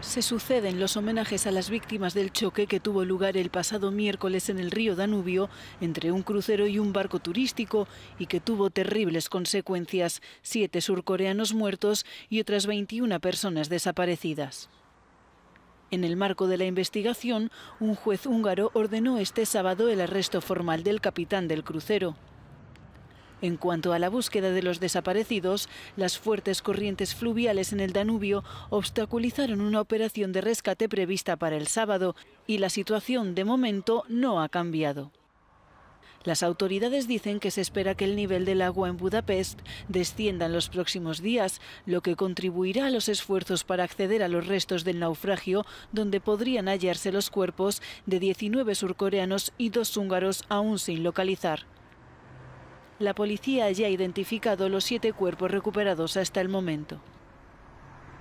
Se suceden los homenajes a las víctimas del choque que tuvo lugar el pasado miércoles en el río Danubio entre un crucero y un barco turístico y que tuvo terribles consecuencias, siete surcoreanos muertos y otras 21 personas desaparecidas. En el marco de la investigación, un juez húngaro ordenó este sábado el arresto formal del capitán del crucero. En cuanto a la búsqueda de los desaparecidos, las fuertes corrientes fluviales en el Danubio obstaculizaron una operación de rescate prevista para el sábado y la situación de momento no ha cambiado. Las autoridades dicen que se espera que el nivel del agua en Budapest descienda en los próximos días, lo que contribuirá a los esfuerzos para acceder a los restos del naufragio, donde podrían hallarse los cuerpos de 19 surcoreanos y dos húngaros aún sin localizar. La policía ya ha identificado los siete cuerpos recuperados hasta el momento.